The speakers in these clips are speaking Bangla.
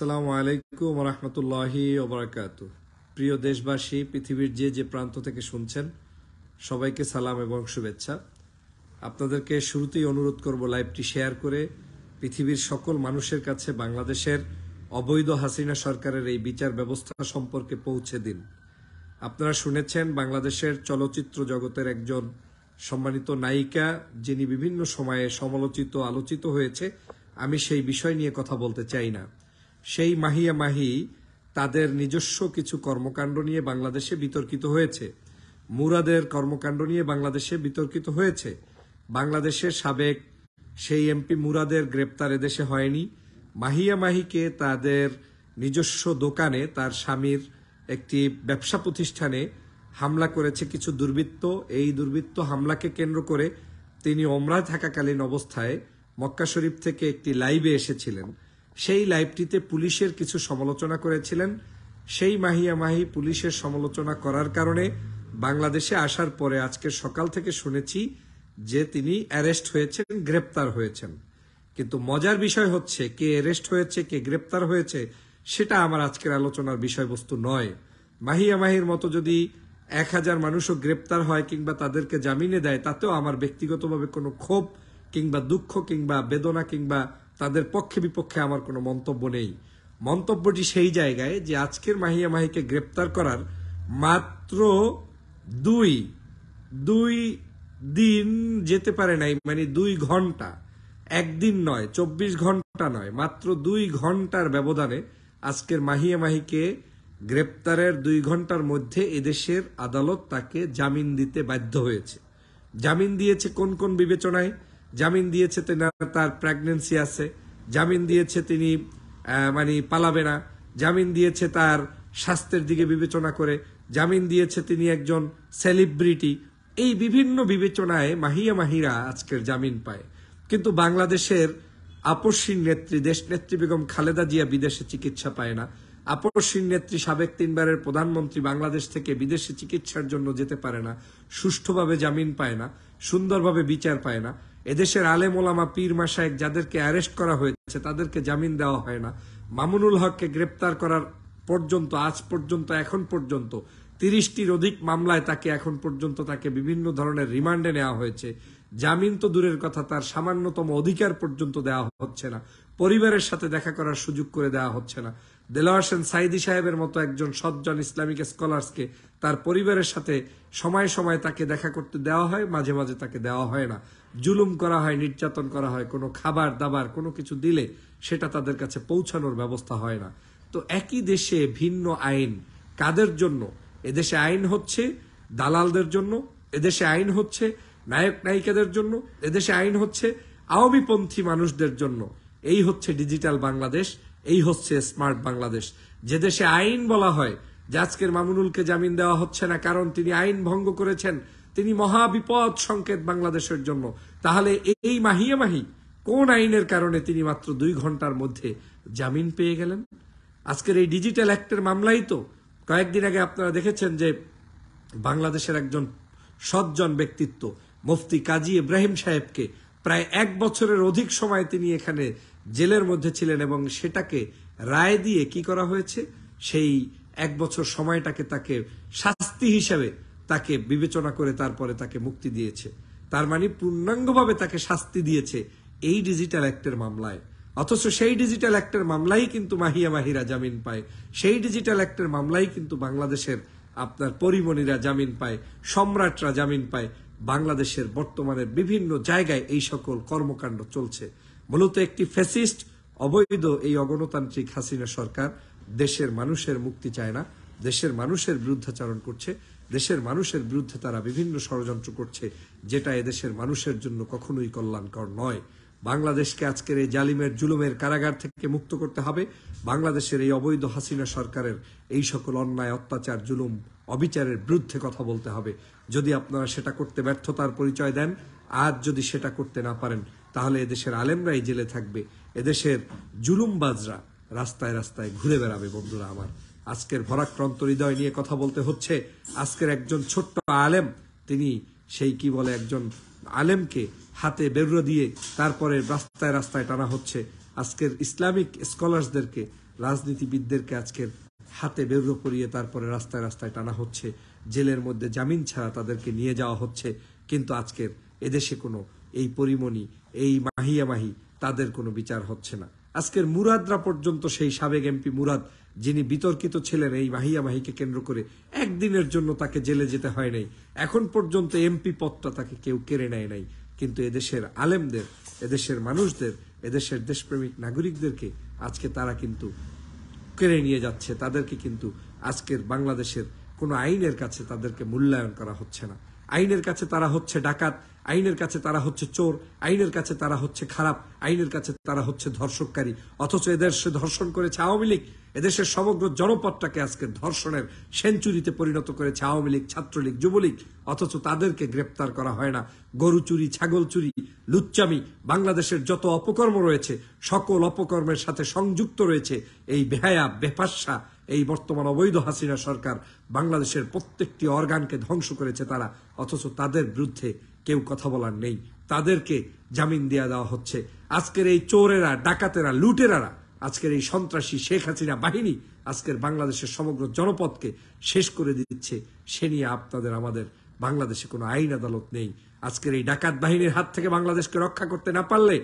সালামু আলাইকুম রহমতুল্লাহি ওবরাকাত প্রিয় দেশবাসী পৃথিবীর যে যে প্রান্ত থেকে শুনছেন সবাইকে সালাম এবং শুভেচ্ছা আপনাদেরকে শুরুতেই অনুরোধ করব লাইভটি শেয়ার করে পৃথিবীর সকল মানুষের কাছে বাংলাদেশের অবৈধ হাসিনা সরকারের এই বিচার ব্যবস্থা সম্পর্কে পৌঁছে দিন আপনারা শুনেছেন বাংলাদেশের চলচ্চিত্র জগতের একজন সম্মানিত নায়িকা যিনি বিভিন্ন সময়ে সমালোচিত আলোচিত হয়েছে আমি সেই বিষয় নিয়ে কথা বলতে চাই না সেই মাহিয়া মাহি তাদের নিজস্ব কিছু কর্মকাণ্ড নিয়ে বাংলাদেশে বিতর্কিত হয়েছে মুরাদের কর্মকাণ্ড নিয়ে বাংলাদেশে বিতর্কিত হয়েছে বাংলাদেশের সাবেক সেই এমপি মুরাদের গ্রেপ্তার এদেশে হয়নি মাহিয়া মাহিকে তাদের নিজস্ব দোকানে তার স্বামীর একটি ব্যবসা প্রতিষ্ঠানে হামলা করেছে কিছু দুর্বৃত্ত এই দুর্বৃত্ত হামলাকে কেন্দ্র করে তিনি অমরায় থাকাকালীন অবস্থায় মক্কা শরীফ থেকে একটি লাইভে এসেছিলেন সেই লাইভটিতে পুলিশের কিছু সমালোচনা করেছিলেন সেই মাহিয়া মাহি পুলিশের সমালোচনা করার কারণে বাংলাদেশে আসার পরে আজকে সকাল থেকে শুনেছি যে তিনি অ্যারেস্ট হয়েছেন গ্রেপ্তার হয়েছেন কিন্তু মজার বিষয় হচ্ছে কে অ্যারেস্ট হয়েছে কে গ্রেপ্তার হয়েছে সেটা আমার আজকের আলোচনার বিষয়বস্তু নয় মাহিয়া মাহির মতো যদি এক হাজার মানুষও গ্রেপ্তার হয় কিংবা তাদেরকে জামিনে দেয় তাতেও আমার ব্যক্তিগতভাবে কোনো ক্ষোভ কিংবা দুঃখ কিংবা বেদনা কিংবা তাদের পক্ষে বিপক্ষে আমার কোনো মন্তব্য নেই মন্তব্যটি সেই জায়গায় যে আজকের মাহিয়া মাহিকে গ্রেপ্তার করার মাত্র দুই দুই দিন যেতে পারে নাই মানে দুই ঘন্টা একদিন নয় চব্বিশ ঘন্টা নয় মাত্র দুই ঘন্টার ব্যবধানে আজকের মাহিয়া মাহিকে গ্রেপ্তারের দুই ঘন্টার মধ্যে এদেশের আদালত তাকে জামিন দিতে বাধ্য হয়েছে জামিন দিয়েছে কোন কোন বিবেচনায় জামিন দিয়েছে তার প্রেগনেন্সি আছে জামিন দিয়েছে তিনি মানে পালাবে না জামিন দিয়েছে তার স্বাস্থ্যের দিকে বিবেচনা করে জামিন দিয়েছে তিনি একজন সেলিব্রিটি এই বিভিন্ন বিবেচনায় মাহিয়া মাহিরা আজকের জামিন পায় কিন্তু বাংলাদেশের আপসীন নেত্রী দেশ নেত্রী বেগম খালেদা জিয়া বিদেশে চিকিৎসা পায় না আপসীন নেত্রী সাবেক তিনবারের প্রধানমন্ত্রী বাংলাদেশ থেকে বিদেশে চিকিৎসার জন্য যেতে পারে না সুষ্ঠুভাবে জামিন পায় না সুন্দরভাবে বিচার পায় না এদেশের আলেম ওলামা পীর মাসায়েক যাদেরকে অ্যারেস্ট করা হয়েছে তাদেরকে জামিন দেওয়া হয় না মামুনুল হককে গ্রেপ্তার করার পর্যন্ত আজ পর্যন্ত এখন পর্যন্ত তিরিশটির অধিক মামলায় তাকে এখন পর্যন্ত তাকে বিভিন্ন ধরনের রিমান্ডে নেওয়া হয়েছে জামিন তো দূরের কথা তার সামান্যতম অধিকার পর্যন্ত দেওয়া হচ্ছে না পরিবারের সাথে দেখা করার সুযোগ করে দেওয়া হচ্ছে না দেলোয়ার সেন সাইদি সাহেবের মতো একজন সজ্জন ইসলামিক স্কলার্সকে তার পরিবারের সাথে সময় সময় তাকে দেখা করতে দেওয়া হয় মাঝে মাঝে তাকে দেওয়া হয় না জুলুম করা হয় নির্যাতন করা হয় কোনো খাবার দাবার কোনো কিছু দিলে সেটা তাদের কাছে পৌঁছানোর ব্যবস্থা হয় না তো একই দেশে ভিন্ন আইন কাদের জন্য এদেশে আইন হচ্ছে দালালদের জন্য এদেশে আইন হচ্ছে নায়ক নায়িকাদের জন্য এদেশে আইন হচ্ছে আওয়ামীপন্থী মানুষদের জন্য এই হচ্ছে ডিজিটাল বাংলাদেশ এই হচ্ছে স্মার্ট বাংলাদেশ যে দেশে আইন বলা হয় যে আজকের মামুনুলকে জামিন দেওয়া হচ্ছে না কারণ তিনি আইন ভঙ্গ করেছেন তিনি মহা বিপদ সংকেত বাংলাদেশের জন্য তাহলে এই মাহিয়ে মাহি কোন আইনের কারণে তিনি মাত্র দুই ঘন্টার মধ্যে জামিন পেয়ে গেলেন আজকের এই ডিজিটাল অ্যাক্টের মামলাই তো কয়েকদিন আগে আপনারা দেখেছেন যে বাংলাদেশের একজন সজ্জন ব্যক্তিত্ব মুফতি কাজী ইব্রাহিম সাহেবকে প্রায় এক বছরের অধিক সময় তিনি এখানে জেলের মধ্যে ছিলেন এবং সেটাকে রায় দিয়ে কি করা হয়েছে সেই এক বছর সময়টাকে তাকে শাস্তি হিসাবে তাকে বিবেচনা করে তারপরে তাকে মুক্তি দিয়েছে তার মানে পূর্ণাঙ্গভাবে তাকে শাস্তি দিয়েছে এই ডিজিটাল অ্যাক্টের মামলায় অথচ সেই ডিজিটাল অ্যাক্টের মামলাই কিন্তু মাহিয়া মাহিরা জামিন পায় সেই ডিজিটাল অ্যাক্টের মামলাই কিন্তু বাংলাদেশের আপনার পরিমণিরা জামিন পায় সম্রাটরা জামিন পায় বাংলাদেশের বর্তমানে বিভিন্ন জায়গায় এই সকল কর্মকাণ্ড চলছে মূলত একটি ফেসিস্ট অবৈধ এই অগণতান্ত্রিক হাসিনা সরকার দেশের মানুষের মুক্তি চায় না দেশের মানুষের বিরুদ্ধাচারণ করছে দেশের মানুষের বিরুদ্ধে তারা বিভিন্ন ষড়যন্ত্র করছে যেটা এদেশের মানুষের জন্য কখনোই কল্যাণকর নয় বাংলাদেশকে আজকের এই জালিমের জুলুমের কারাগার থেকে মুক্ত করতে হবে বাংলাদেশের এই অবৈধ হাসিনা সরকারের এই সকল অন্যায় অত্যাচার জুলুম অবিচারের বিরুদ্ধে কথা বলতে হবে যদি আপনারা সেটা করতে ব্যর্থতার পরিচয় দেন আজ যদি সেটা করতে না পারেন তাহলে এদেশের আলেমরাই জেলে থাকবে এদেশের জুলুমবাজরা রাস্তায় রাস্তায় ঘুরে বেড়াবে বন্ধুরা আমার আজকের ভরাক্রান্ত হৃদয় নিয়ে কথা বলতে হচ্ছে আজকের একজন ছোট্ট আলেম তিনি সেই কি বলে একজন আলেমকে হাতে বেরো দিয়ে তারপরে রাস্তায় রাস্তায় টানা হচ্ছে আজকের ইসলামিক স্কলার্সদেরকে রাজনীতিবিদদেরকে আজকের হাতে বেরো করিয়ে তারপরে রাস্তায় রাস্তায় টানা হচ্ছে জেলের মধ্যে জামিন ছাড়া তাদেরকে নিয়ে যাওয়া হচ্ছে কিন্তু আজকের এদেশে কোনো এই পরিমণি এই মাহিয়া মাহি তাদের কোনো বিচার হচ্ছে না আজকের মুরাদরা পর্যন্ত সেই সাবেক এমপি মুরাদ যিনি বিতর্কিত ছিলেন এই মাহিয়া মাহিকে কেন্দ্র করে একদিনের জন্য তাকে জেলে যেতে হয় নাই এখন পর্যন্ত এমপি পদটা তাকে কেউ কেড়ে নেয় নাই কিন্তু এদেশের আলেমদের এদেশের মানুষদের এদেশের দেশপ্রেমিক নাগরিকদেরকে আজকে তারা কিন্তু কেড়ে নিয়ে যাচ্ছে তাদেরকে কিন্তু আজকের বাংলাদেশের কোনো আইনের কাছে তাদেরকে মূল্যায়ন করা হচ্ছে না আইনের কাছে তারা হচ্ছে ডাকাত আইনের কাছে তারা হচ্ছে চোর আইনের কাছে তারা হচ্ছে খারাপ আইনের কাছে তারা হচ্ছে ধর্ষককারী অথচ এদের সে ধর্ষণ করেছে আওয়ামী লীগ এদেশের সমগ্র জনপদটাকে আজকে ধর্ষণের সেঞ্চুরিতে পরিণত করেছে আওয়ামী লীগ ছাত্রলীগ যুবলীগ অথচ তাদেরকে গ্রেপ্তার করা হয় না গরু চুরি ছাগল চুরি লুচ্চামি বাংলাদেশের যত অপকর্ম রয়েছে সকল অপকর্মের সাথে সংযুক্ত রয়েছে এই বেহায়া বেফাসা এই বর্তমান অবৈধ হাসিনা সরকার বাংলাদেশের প্রত্যেকটি অর্গানকে ধ্বংস করেছে তারা অথচ তাদের বিরুদ্ধে কেউ কথা বলার নেই তাদেরকে জামিন দেওয়া দেওয়া হচ্ছে আজকের এই চোরেরা ডাকাতেরা লুটেরারা আজকের এই সন্ত্রাসী শেখ হাসিনা বাহিনী আজকের বাংলাদেশের সমগ্র জনপদকে শেষ করে দিচ্ছে সে নিয়ে আপনাদের আমাদের বাংলাদেশে কোনো আইন আদালত নেই আজকের এই ডাকাত বাহিনীর হাত থেকে বাংলাদেশকে রক্ষা করতে না পারলে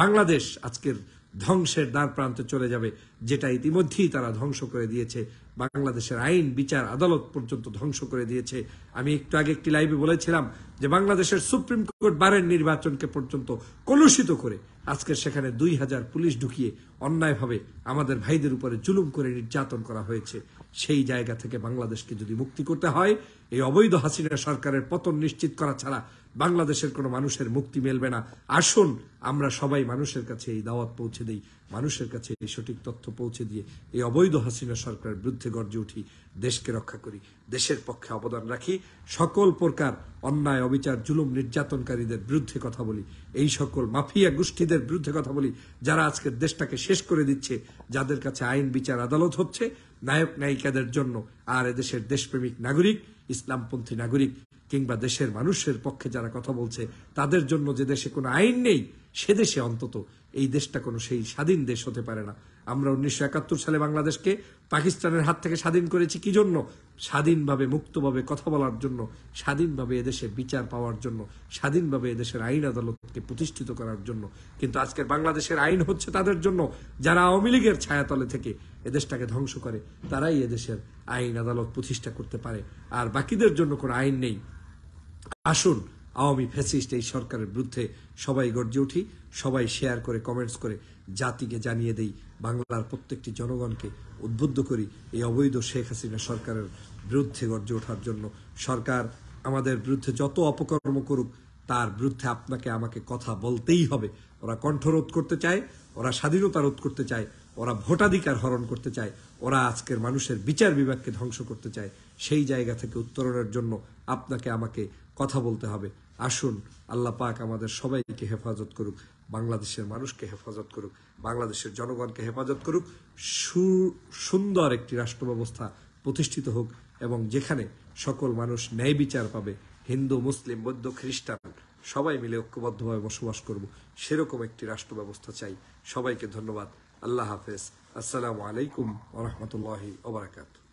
বাংলাদেশ আজকের ধ্বংসের দ্বার প্রান্তে চলে যাবে যেটা ইতিমধ্যেই তারা ধ্বংস করে দিয়েছে বাংলাদেশের আইন বিচার আদালত পর্যন্ত ধ্বংস করে দিয়েছে আমি একটু আগে একটি লাইভে বলেছিলাম যে বাংলাদেশের সুপ্রিম কোর্ট বারের নির্বাচনকে পর্যন্ত কলুষিত করে আজকে সেখানে দুই হাজার পুলিশ ঢুকিয়ে অন্যায়ভাবে আমাদের ভাইদের উপরে জুলুম করে নির্যাতন করা হয়েছে সেই জায়গা থেকে বাংলাদেশকে যদি মুক্তি করতে হয় এই অবৈধ হাসিনা সরকারের পতন নিশ্চিত করা ছাড়া বাংলাদেশের কোনো মানুষের মুক্তি মেলবে না আসুন আমরা সবাই মানুষের কাছে এই দাওয়াত পৌঁছে দিই মানুষের কাছে এই সঠিক তথ্য পৌঁছে দিয়ে এই অবৈধ হাসিনা সরকারের বিরুদ্ধে গর্জে উঠি দেশকে রক্ষা করি দেশের পক্ষে অবদান রাখি সকল প্রকার অন্যায় অবিচার জুলুম নির্যাতনকারীদের বিরুদ্ধে কথা বলি এই সকল মাফিয়া গোষ্ঠীদের বিরুদ্ধে কথা বলি যারা আজকের দেশটাকে শেষ করে দিচ্ছে যাদের কাছে আইন বিচার আদালত হচ্ছে নায়ক নায়িকাদের জন্য আর এদেশের দেশপ্রেমিক নাগরিক ইসলামপন্থী নাগরিক কিংবা দেশের মানুষের পক্ষে যারা কথা বলছে তাদের জন্য যে দেশে কোনো আইন নেই সে দেশে অন্তত এই দেশটা কোনো সেই স্বাধীন দেশ হতে পারে না আমরা উনিশশো একাত্তর সালে বাংলাদেশকে পাকিস্তানের হাত থেকে স্বাধীন করেছি কি জন্য স্বাধীনভাবে মুক্তভাবে কথা বলার জন্য স্বাধীনভাবে এদেশে বিচার পাওয়ার জন্য স্বাধীনভাবে এদেশের আইন আদালতকে প্রতিষ্ঠিত করার জন্য কিন্তু আজকের বাংলাদেশের আইন হচ্ছে তাদের জন্য যারা আওয়ামী লীগের ছায়াতলে থেকে এদেশটাকে ধ্বংস করে তারাই এদেশের আইন আদালত প্রতিষ্ঠা করতে পারে আর বাকিদের জন্য কোনো আইন নেই আসুন আওয়ামী ফ্যাসিস্ট এই সরকারের বিরুদ্ধে সবাই গর্জে উঠি সবাই শেয়ার করে কমেন্টস করে জাতিকে জানিয়ে দেয় বাংলার প্রত্যেকটি জনগণকে উদ্বুদ্ধ করি এই অবৈধ শেখ হাসিনা সরকারের বিরুদ্ধে গর্জে ওঠার জন্য সরকার আমাদের বিরুদ্ধে যত অপকর্ম করুক তার বিরুদ্ধে আপনাকে আমাকে কথা বলতেই হবে ওরা কণ্ঠরোধ করতে চায় ওরা স্বাধীনতা রোধ করতে চায় ওরা ভোটাধিকার হরণ করতে চায় ওরা আজকের মানুষের বিচার বিভাগকে ধ্বংস করতে চায় সেই জায়গা থেকে উত্তরণের জন্য আপনাকে আমাকে কথা বলতে হবে আসুন আল্লাহ পাক আমাদের সবাইকে হেফাজত করুক বাংলাদেশের মানুষকে হেফাজত করুক বাংলাদেশের জনগণকে হেফাজত করুক সু সুন্দর একটি রাষ্ট্র ব্যবস্থা প্রতিষ্ঠিত হোক এবং যেখানে সকল মানুষ ন্যায় বিচার পাবে হিন্দু মুসলিম বৌদ্ধ খ্রিস্টান সবাই মিলে ঐক্যবদ্ধভাবে বসবাস করব সেরকম একটি রাষ্ট্র ব্যবস্থা চাই সবাইকে ধন্যবাদ আল্লাহ হাফেজ আসসালামু আলাইকুম ওরহমতুল্লাহি ওবরাকাতু